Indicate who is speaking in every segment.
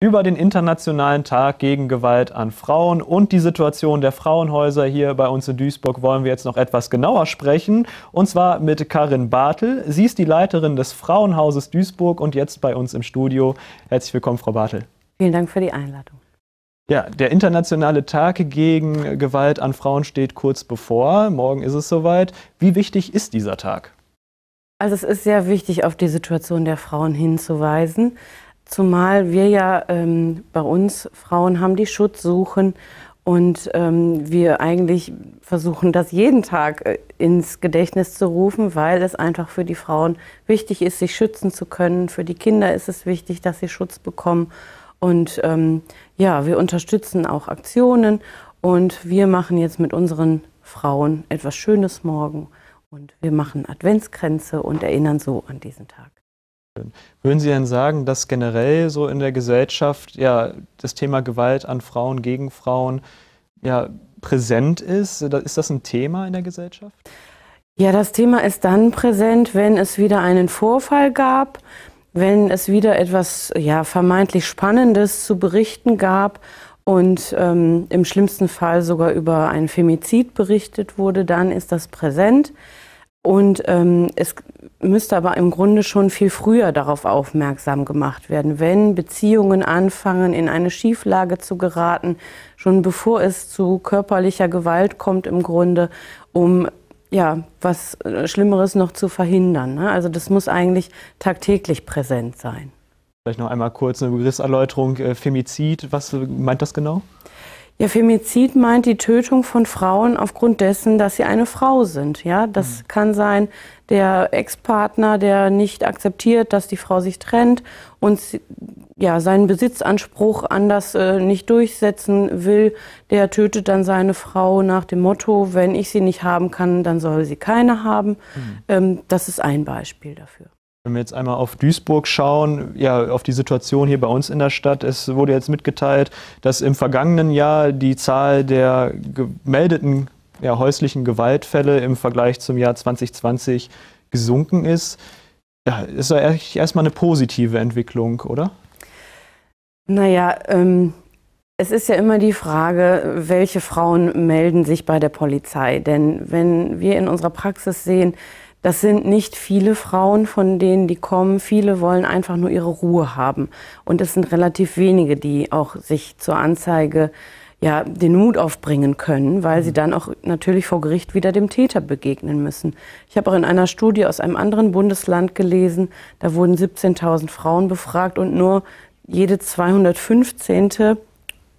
Speaker 1: über den Internationalen Tag gegen Gewalt an Frauen und die Situation der Frauenhäuser hier bei uns in Duisburg wollen wir jetzt noch etwas genauer sprechen. Und zwar mit Karin Bartel. Sie ist die Leiterin des Frauenhauses Duisburg und jetzt bei uns im Studio. Herzlich willkommen, Frau Bartel.
Speaker 2: Vielen Dank für die Einladung.
Speaker 1: Ja, der Internationale Tag gegen Gewalt an Frauen steht kurz bevor. Morgen ist es soweit. Wie wichtig ist dieser Tag?
Speaker 2: Also es ist sehr wichtig, auf die Situation der Frauen hinzuweisen. Zumal wir ja ähm, bei uns Frauen haben, die Schutz suchen und ähm, wir eigentlich versuchen, das jeden Tag äh, ins Gedächtnis zu rufen, weil es einfach für die Frauen wichtig ist, sich schützen zu können. Für die Kinder ist es wichtig, dass sie Schutz bekommen. Und ähm, ja, wir unterstützen auch Aktionen und wir machen jetzt mit unseren Frauen etwas Schönes morgen. Und wir machen Adventskränze und erinnern so an diesen Tag.
Speaker 1: Schön. Würden Sie denn sagen, dass generell so in der Gesellschaft ja das Thema Gewalt an Frauen gegen Frauen ja präsent ist? Ist das ein Thema in der Gesellschaft?
Speaker 2: Ja, das Thema ist dann präsent, wenn es wieder einen Vorfall gab, wenn es wieder etwas ja vermeintlich Spannendes zu berichten gab und ähm, im schlimmsten Fall sogar über einen Femizid berichtet wurde, dann ist das präsent. Und ähm, es müsste aber im Grunde schon viel früher darauf aufmerksam gemacht werden, wenn Beziehungen anfangen, in eine Schieflage zu geraten, schon bevor es zu körperlicher Gewalt kommt im Grunde, um ja, was äh, Schlimmeres noch zu verhindern. Ne? Also das muss eigentlich tagtäglich präsent sein.
Speaker 1: Vielleicht noch einmal kurz eine Begriffserläuterung. Äh, Femizid, was meint das genau?
Speaker 2: Ja, Femizid meint die Tötung von Frauen aufgrund dessen, dass sie eine Frau sind. Ja, das mhm. kann sein der Ex-Partner, der nicht akzeptiert, dass die Frau sich trennt und ja, seinen Besitzanspruch anders äh, nicht durchsetzen will, der tötet dann seine Frau nach dem Motto, wenn ich sie nicht haben kann, dann soll sie keine haben. Mhm. Ähm, das ist ein Beispiel dafür.
Speaker 1: Wenn wir jetzt einmal auf Duisburg schauen, ja, auf die Situation hier bei uns in der Stadt. Es wurde jetzt mitgeteilt, dass im vergangenen Jahr die Zahl der gemeldeten ja, häuslichen Gewaltfälle im Vergleich zum Jahr 2020 gesunken ist. Ja, ist ja erstmal eine positive Entwicklung, oder?
Speaker 2: Naja, ähm, es ist ja immer die Frage, welche Frauen melden sich bei der Polizei. Denn wenn wir in unserer Praxis sehen, das sind nicht viele Frauen, von denen die kommen. Viele wollen einfach nur ihre Ruhe haben. Und es sind relativ wenige, die auch sich zur Anzeige ja, den Mut aufbringen können, weil sie mhm. dann auch natürlich vor Gericht wieder dem Täter begegnen müssen. Ich habe auch in einer Studie aus einem anderen Bundesland gelesen, da wurden 17.000 Frauen befragt und nur jede 215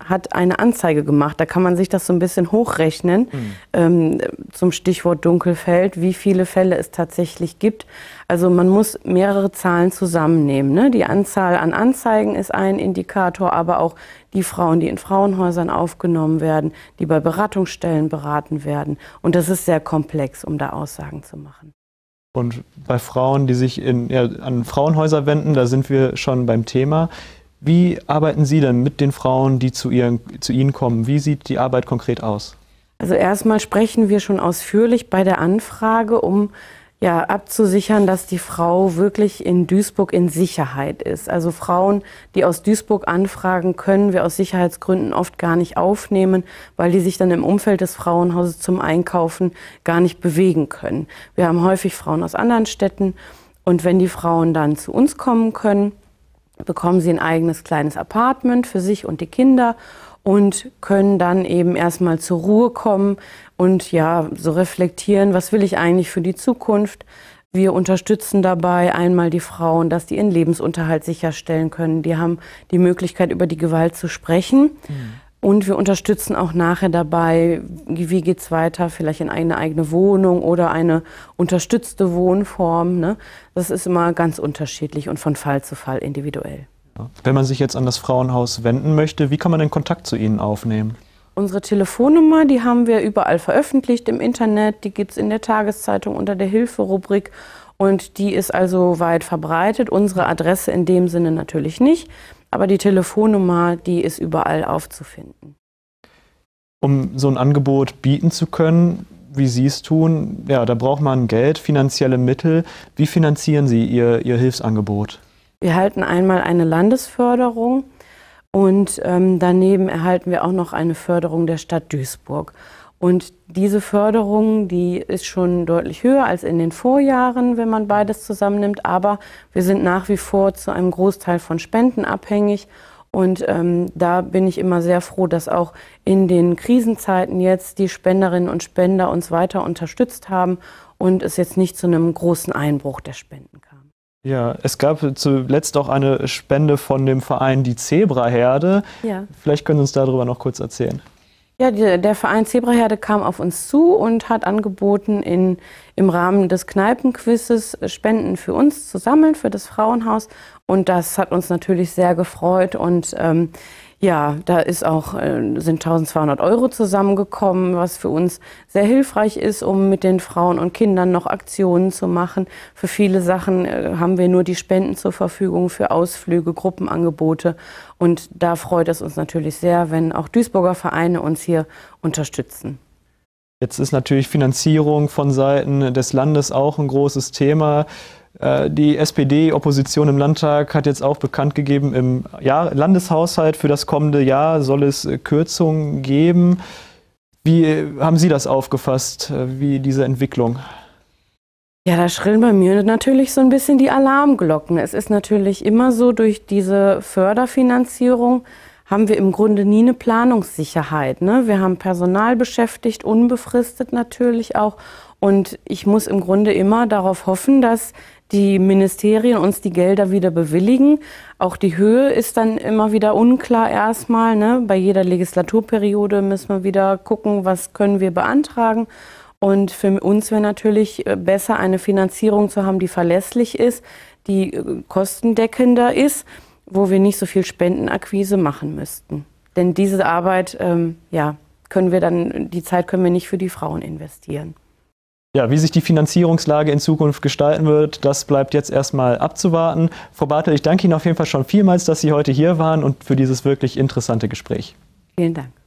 Speaker 2: hat eine Anzeige gemacht. Da kann man sich das so ein bisschen hochrechnen mhm. ähm, zum Stichwort Dunkelfeld, wie viele Fälle es tatsächlich gibt. Also man muss mehrere Zahlen zusammennehmen. Ne? Die Anzahl an Anzeigen ist ein Indikator, aber auch die Frauen, die in Frauenhäusern aufgenommen werden, die bei Beratungsstellen beraten werden. Und das ist sehr komplex, um da Aussagen zu machen.
Speaker 1: Und bei Frauen, die sich in, ja, an Frauenhäuser wenden, da sind wir schon beim Thema. Wie arbeiten Sie denn mit den Frauen, die zu, ihren, zu Ihnen kommen? Wie sieht die Arbeit konkret aus?
Speaker 2: Also erstmal sprechen wir schon ausführlich bei der Anfrage, um ja, abzusichern, dass die Frau wirklich in Duisburg in Sicherheit ist. Also Frauen, die aus Duisburg anfragen, können wir aus Sicherheitsgründen oft gar nicht aufnehmen, weil die sich dann im Umfeld des Frauenhauses zum Einkaufen gar nicht bewegen können. Wir haben häufig Frauen aus anderen Städten und wenn die Frauen dann zu uns kommen können, bekommen sie ein eigenes kleines Apartment für sich und die Kinder und können dann eben erstmal zur Ruhe kommen und ja, so reflektieren, was will ich eigentlich für die Zukunft? Wir unterstützen dabei einmal die Frauen, dass die ihren Lebensunterhalt sicherstellen können. Die haben die Möglichkeit, über die Gewalt zu sprechen. Mhm und wir unterstützen auch nachher dabei, wie geht es weiter, vielleicht in eine eigene Wohnung oder eine unterstützte Wohnform. Ne? Das ist immer ganz unterschiedlich und von Fall zu Fall individuell.
Speaker 1: Wenn man sich jetzt an das Frauenhaus wenden möchte, wie kann man den Kontakt zu Ihnen aufnehmen?
Speaker 2: Unsere Telefonnummer, die haben wir überall veröffentlicht im Internet, die gibt es in der Tageszeitung unter der Hilferubrik und die ist also weit verbreitet. Unsere Adresse in dem Sinne natürlich nicht. Aber die Telefonnummer, die ist überall aufzufinden.
Speaker 1: Um so ein Angebot bieten zu können, wie Sie es tun, ja, da braucht man Geld, finanzielle Mittel. Wie finanzieren Sie Ihr, Ihr Hilfsangebot?
Speaker 2: Wir halten einmal eine Landesförderung und ähm, daneben erhalten wir auch noch eine Förderung der Stadt Duisburg. Und diese Förderung, die ist schon deutlich höher als in den Vorjahren, wenn man beides zusammennimmt. Aber wir sind nach wie vor zu einem Großteil von Spenden abhängig. Und ähm, da bin ich immer sehr froh, dass auch in den Krisenzeiten jetzt die Spenderinnen und Spender uns weiter unterstützt haben und es jetzt nicht zu einem großen Einbruch der Spenden kam.
Speaker 1: Ja, es gab zuletzt auch eine Spende von dem Verein Die Zebraherde. Ja. Vielleicht können Sie uns darüber noch kurz erzählen.
Speaker 2: Ja, der Verein Zebraherde kam auf uns zu und hat angeboten, in, im Rahmen des Kneipenquizzes äh, Spenden für uns zu sammeln, für das Frauenhaus. Und das hat uns natürlich sehr gefreut. Und ähm, ja, da ist auch, äh, sind 1200 Euro zusammengekommen, was für uns sehr hilfreich ist, um mit den Frauen und Kindern noch Aktionen zu machen. Für viele Sachen äh, haben wir nur die Spenden zur Verfügung für Ausflüge, Gruppenangebote. Und da freut es uns natürlich sehr, wenn auch Duisburger Vereine uns hier unterstützen.
Speaker 1: Jetzt ist natürlich Finanzierung von Seiten des Landes auch ein großes Thema. Äh, die SPD-Opposition im Landtag hat jetzt auch bekannt gegeben, im Landeshaushalt für das kommende Jahr soll es äh, Kürzungen geben. Wie äh, haben Sie das aufgefasst, wie diese Entwicklung?
Speaker 2: Ja, da schrillen bei mir natürlich so ein bisschen die Alarmglocken. Es ist natürlich immer so durch diese Förderfinanzierung, haben wir im Grunde nie eine Planungssicherheit. Ne? Wir haben Personal beschäftigt, unbefristet natürlich auch. Und ich muss im Grunde immer darauf hoffen, dass die Ministerien uns die Gelder wieder bewilligen. Auch die Höhe ist dann immer wieder unklar erstmal. Ne? Bei jeder Legislaturperiode müssen wir wieder gucken, was können wir beantragen. Und für uns wäre natürlich äh, besser, eine Finanzierung zu haben, die verlässlich ist, die äh, kostendeckender ist wo wir nicht so viel Spendenakquise machen müssten. Denn diese Arbeit, ähm, ja, können wir dann, die Zeit können wir nicht für die Frauen investieren.
Speaker 1: Ja, wie sich die Finanzierungslage in Zukunft gestalten wird, das bleibt jetzt erstmal abzuwarten. Frau Bartel, ich danke Ihnen auf jeden Fall schon vielmals, dass Sie heute hier waren und für dieses wirklich interessante Gespräch.
Speaker 2: Vielen Dank.